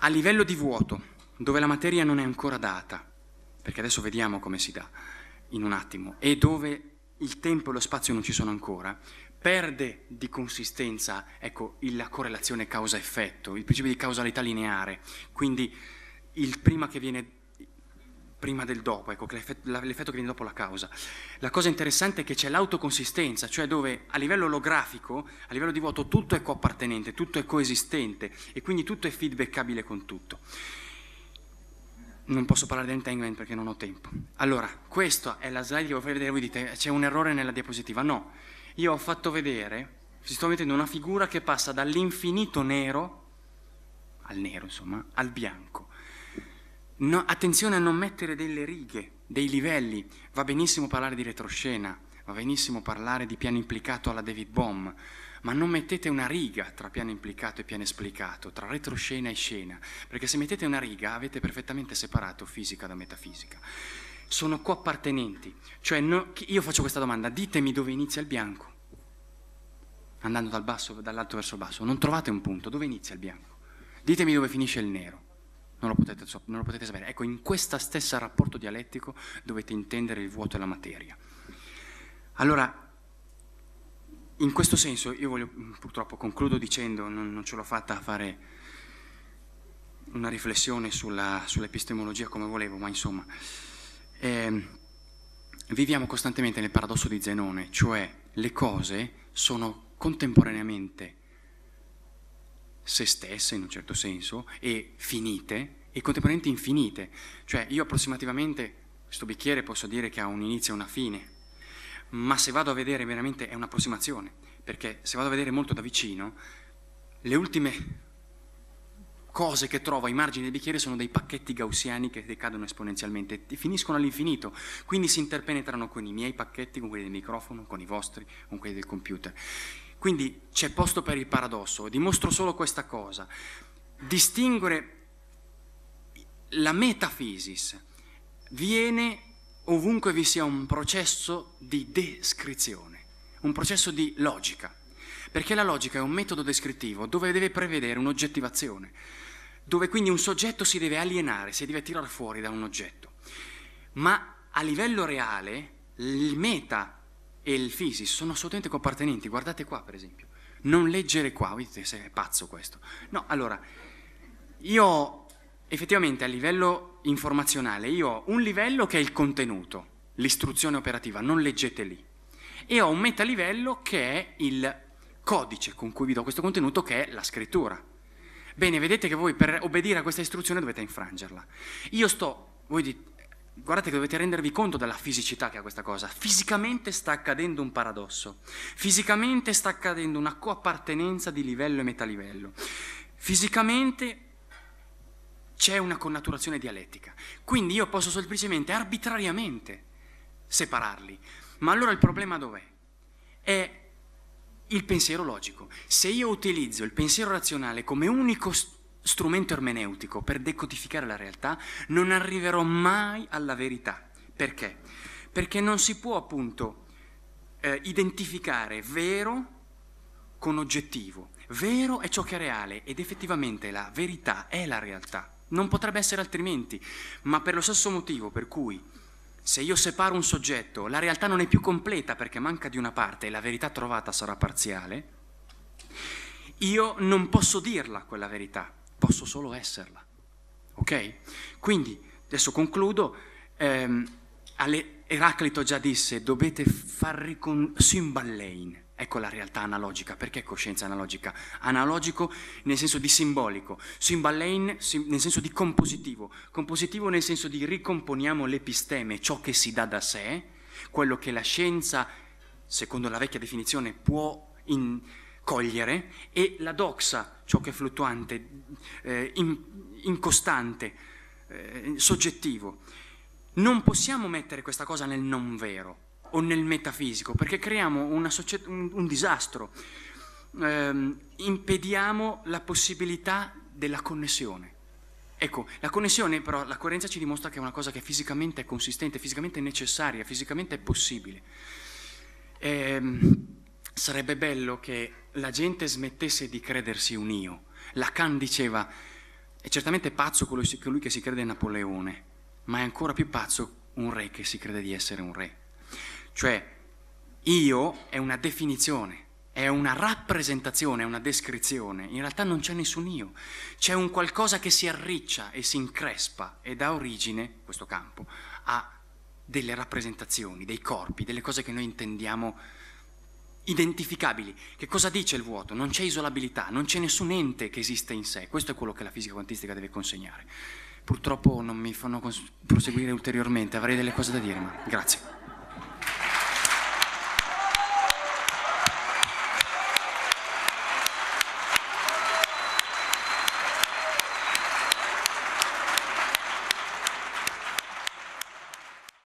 a livello di vuoto, dove la materia non è ancora data, perché adesso vediamo come si dà in un attimo, e dove il tempo e lo spazio non ci sono ancora, perde di consistenza ecco, la correlazione causa-effetto, il principio di causalità lineare, quindi il prima che viene prima del dopo, ecco, l'effetto che viene dopo la causa. La cosa interessante è che c'è l'autoconsistenza, cioè dove a livello olografico, a livello di vuoto, tutto è coappartenente, tutto è coesistente e quindi tutto è feedbackabile con tutto. Non posso parlare di entanglement perché non ho tempo. Allora, questa è la slide che volevo vedere, voi dite c'è un errore nella diapositiva. No, io ho fatto vedere, si sto mettendo una figura che passa dall'infinito nero, al nero insomma, al bianco No, attenzione a non mettere delle righe, dei livelli. Va benissimo parlare di retroscena, va benissimo parlare di piano implicato alla David Bohm, ma non mettete una riga tra piano implicato e piano esplicato, tra retroscena e scena, perché se mettete una riga avete perfettamente separato fisica da metafisica. Sono coappartenenti, cioè no, io faccio questa domanda, ditemi dove inizia il bianco, andando dal basso, dall'alto verso il basso, non trovate un punto, dove inizia il bianco? Ditemi dove finisce il nero non lo, potete, non lo potete sapere. Ecco, in questa stessa rapporto dialettico dovete intendere il vuoto e la materia. Allora, in questo senso io voglio, mm, purtroppo concludo dicendo, non, non ce l'ho fatta a fare una riflessione sulla, sull'epistemologia come volevo, ma insomma, eh, viviamo costantemente nel paradosso di Zenone, cioè le cose sono contemporaneamente se stesse in un certo senso e finite e contemporaneamente infinite. Cioè io approssimativamente questo bicchiere posso dire che ha un inizio e una fine, ma se vado a vedere veramente è un'approssimazione, perché se vado a vedere molto da vicino, le ultime cose che trovo ai margini del bicchiere sono dei pacchetti gaussiani che decadono esponenzialmente e finiscono all'infinito, quindi si interpenetrano con i miei pacchetti, con quelli del microfono, con i vostri, con quelli del computer. Quindi c'è posto per il paradosso, dimostro solo questa cosa. Distinguere la metafisis viene ovunque vi sia un processo di descrizione, un processo di logica, perché la logica è un metodo descrittivo dove deve prevedere un'oggettivazione, dove quindi un soggetto si deve alienare, si deve tirare fuori da un oggetto. Ma a livello reale il meta e il Fisis sono assolutamente compartenenti. Guardate qua, per esempio. Non leggere qua, vedete se è pazzo questo. No, allora, io effettivamente a livello informazionale, io ho un livello che è il contenuto, l'istruzione operativa, non leggete lì. E ho un metalivello che è il codice con cui vi do questo contenuto, che è la scrittura. Bene, vedete che voi per obbedire a questa istruzione dovete infrangerla. Io sto, voi dite, guardate che dovete rendervi conto della fisicità che ha questa cosa. Fisicamente sta accadendo un paradosso. Fisicamente sta accadendo una coappartenenza di livello e metalivello. Fisicamente c'è una connaturazione dialettica. Quindi io posso semplicemente, arbitrariamente, separarli. Ma allora il problema dov'è? È il pensiero logico. Se io utilizzo il pensiero razionale come unico strumento, strumento ermeneutico per decodificare la realtà, non arriverò mai alla verità. Perché? Perché non si può appunto eh, identificare vero con oggettivo. Vero è ciò che è reale ed effettivamente la verità è la realtà. Non potrebbe essere altrimenti, ma per lo stesso motivo per cui se io separo un soggetto, la realtà non è più completa perché manca di una parte e la verità trovata sarà parziale, io non posso dirla quella verità, posso solo esserla. Ok? Quindi, adesso concludo, ehm, Eraclito già disse, dovete far riconoscere, simballein. Ecco la realtà analogica. Perché coscienza analogica? Analogico nel senso di simbolico, simballein sim, nel senso di compositivo, compositivo nel senso di ricomponiamo l'episteme, ciò che si dà da sé, quello che la scienza, secondo la vecchia definizione, può in, cogliere e la doxa, ciò che è fluttuante, eh, incostante, eh, soggettivo. Non possiamo mettere questa cosa nel non vero o nel metafisico perché creiamo un, un, disastro, eh, impediamo la possibilità della connessione. Ecco, la connessione però, la coerenza ci dimostra che è una cosa che fisicamente è consistente, fisicamente è necessaria, fisicamente è possibile. Eh, Sarebbe bello che la gente smettesse di credersi un io. Lacan diceva, è certamente pazzo colui che si crede Napoleone, ma è ancora più pazzo un re che si crede di essere un re. Cioè, io è una definizione, è una rappresentazione, è una descrizione. In realtà non c'è nessun io, c'è un qualcosa che si arriccia e si increspa e dà origine, questo campo, a delle rappresentazioni, dei corpi, delle cose che noi intendiamo identificabili. Che cosa dice il vuoto? Non c'è isolabilità, non c'è nessun ente che esiste in sé. Questo è quello che la fisica quantistica deve consegnare. Purtroppo non mi fanno proseguire ulteriormente, avrei delle cose da dire, ma grazie.